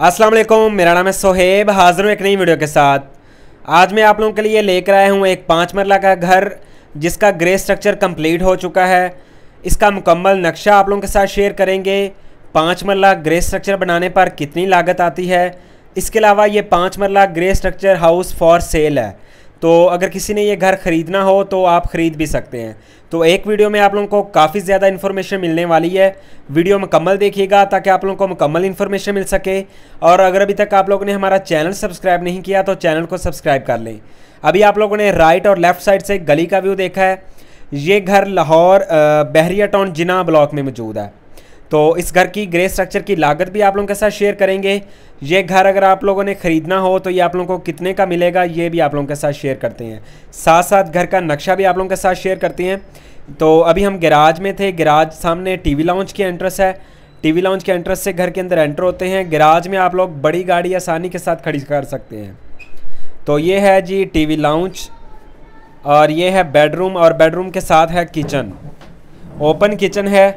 अस्सलाम वालेकुम मेरा नाम है सोहेब हाजिर हूँ एक नई वीडियो के साथ आज मैं आप लोगों के लिए लेकर आया हूँ एक पाँच मरला का घर जिसका ग्रे स्ट्रक्चर कंप्लीट हो चुका है इसका मुकम्मल नक्शा आप लोगों के साथ शेयर करेंगे पाँच मरला ग्रे स्ट्रक्चर बनाने पर कितनी लागत आती है इसके अलावा ये पाँच marla grey structure house for sale है तो अगर किसी ने ये घर ख़रीदना हो तो आप ख़रीद भी सकते हैं तो एक वीडियो में आप लोगों को काफ़ी ज़्यादा इन्फॉर्मेशन मिलने वाली है वीडियो मुकम्मल देखिएगा ताकि आप लोगों को मुकम्मल इन्फॉर्मेशन मिल सके और अगर अभी तक आप लोगों ने हमारा चैनल सब्सक्राइब नहीं किया तो चैनल को सब्सक्राइब कर लें अभी आप लोगों ने राइट और लेफ़्ट साइड से गली का व्यू देखा है ये घर लाहौर बहरिया टाउन जिना ब्लॉक में मौजूद है तो इस घर की ग्रे स्ट्रक्चर की लागत भी आप लोगों के साथ शेयर करेंगे ये घर अगर आप लोगों ने ख़रीदना हो तो ये आप लोगों को कितने का मिलेगा ये भी आप लोगों के साथ शेयर करते हैं साथ साथ घर का नक्शा भी आप लोगों के साथ शेयर करते हैं तो अभी हम गैराज में थे गैराज सामने टीवी लाउंज की एंट्रेस है टीवी लाउंज के एंट्रेस से घर के अंदर एंटर होते हैं गैराज में आप लोग बड़ी गाड़ी आसानी के साथ खड़ी कर सकते हैं तो ये है जी टीवी लाउंज और ये है बेडरूम और बेडरूम के साथ है किचन ओपन किचन है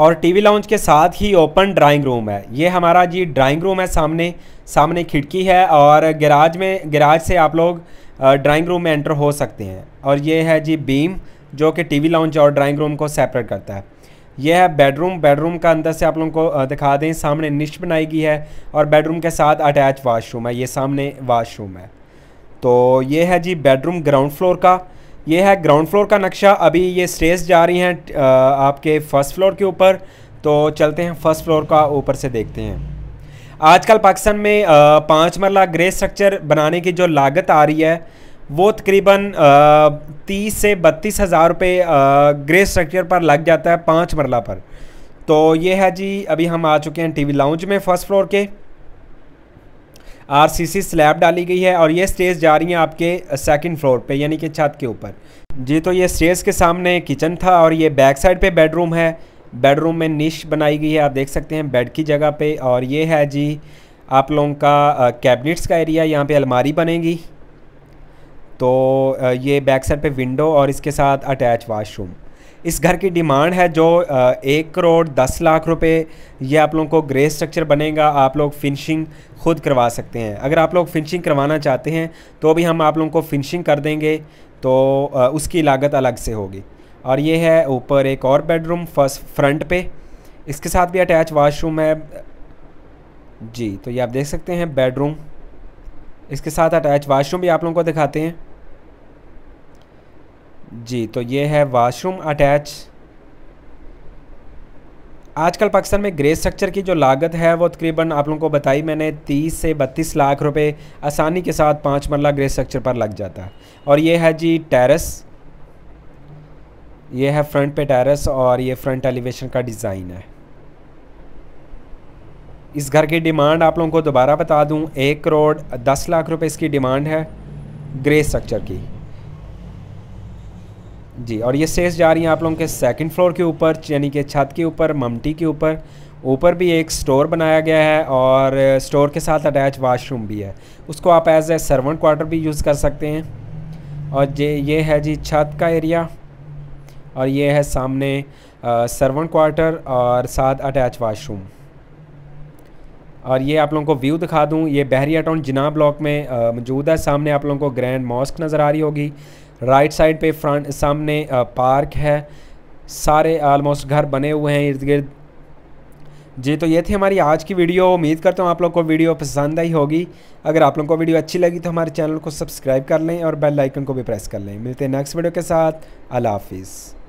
और टीवी लाउंज के साथ ही ओपन ड्राइंग रूम है ये हमारा जी ड्राइंग रूम है सामने सामने खिड़की है और गैराज में गैराज से आप लोग ड्राइंग रूम में एंटर हो सकते हैं और ये है जी बीम जो कि टीवी लाउंज और ड्राइंग रूम को सेपरेट करता है यह है बेडरूम बेडरूम का अंदर से आप लोगों को दिखा दें सामने निश बनाई गई है और बेडरूम के साथ अटैच वाशरूम है ये सामने वाशरूम है तो ये है जी बेडरूम ग्राउंड फ्लोर का ये है ग्राउंड फ्लोर का नक्शा अभी ये स्टेज जा रही हैं आपके फर्स्ट फ्लोर के ऊपर तो चलते हैं फर्स्ट फ्लोर का ऊपर से देखते हैं आजकल पाकिस्तान में पाँच मरला ग्रे स्ट्रक्चर बनाने की जो लागत आ रही है वो तकरीबन तीस से बत्तीस हज़ार रुपये ग्रे स्ट्रक्चर पर लग जाता है पाँच मरला पर तो ये है जी अभी हम आ चुके हैं टीवी लाउंज में फर्स्ट फ्लोर के आरसीसी स्लैब डाली गई है और ये स्टेज जा रही हैं आपके सेकंड फ्लोर पे यानी कि छत के ऊपर जी तो ये स्टेज के सामने किचन था और ये बैक साइड पे बेडरूम है बेडरूम में निश बनाई गई है आप देख सकते हैं बेड की जगह पे और ये है जी आप लोगों का कैबिनेट्स का एरिया यहाँ पे अलमारी बनेगी तो ये बैक साइड पे विंडो और इसके साथ अटैच वाशरूम इस घर की डिमांड है जो एक करोड़ दस लाख रुपए ये आप लोगों को ग्रे स्ट्रक्चर बनेगा आप लोग फिनिशिंग खुद करवा सकते हैं अगर आप लोग फिनिशिंग करवाना चाहते हैं तो भी हम आप लोगों को फिनिशिंग कर देंगे तो उसकी लागत अलग से होगी और ये है ऊपर एक और बेडरूम फर्स्ट फ्रंट पे इसके साथ भी अटैच वाशरूम है जी तो ये आप देख सकते हैं बेडरूम इसके साथ अटैच वाशरूम भी आप लोगों को दिखाते हैं जी तो ये है वाशरूम अटैच आजकल पाकिस्तान में ग्रे स्ट्रक्चर की जो लागत है वो तकरीबन आप लोगों को बताई मैंने 30 से 32 लाख रुपए आसानी के साथ पाँच मरला ग्रे स्ट्रक्चर पर लग जाता है और ये है जी टेरेस ये है फ्रंट पे टेरेस और ये फ्रंट एलिवेशन का डिज़ाइन है इस घर की डिमांड आप लोगों को दोबारा बता दूं एक करोड़ दस लाख रुपये इसकी डिमांड है ग्रे स्ट्रक्चर की जी और ये सेस जा रही हैं आप लोगों के सेकंड फ्लोर के ऊपर यानी कि छत के ऊपर ममटी के ऊपर ऊपर भी एक स्टोर बनाया गया है और स्टोर के साथ अटैच वाशरूम भी है उसको आप एज ए सर्वेंट क्वार्टर भी यूज़ कर सकते हैं और ये ये है जी छत का एरिया और ये है सामने सर्वेंट क्वार्टर और साथ अटैच वाशरूम और ये आप लोगों को व्यू दिखा दूँ ये बहरिया टाउन जिना ब्लॉक में मौजूद है सामने आप लोगों को ग्रैंड मॉस्क नज़र आ रही होगी राइट साइड पे फ्रंट सामने पार्क है सारे आलमोस्ट घर बने हुए हैं इर्द गिर्द जी तो ये थी हमारी आज की वीडियो उम्मीद करता हूँ आप लोग को वीडियो पसंद आई होगी अगर आप लोग को वीडियो अच्छी लगी तो हमारे चैनल को सब्सक्राइब कर लें और बेल आइकन को भी प्रेस कर लें मिलते हैं नेक्स्ट वीडियो के साथ अल्लाह हाफिज़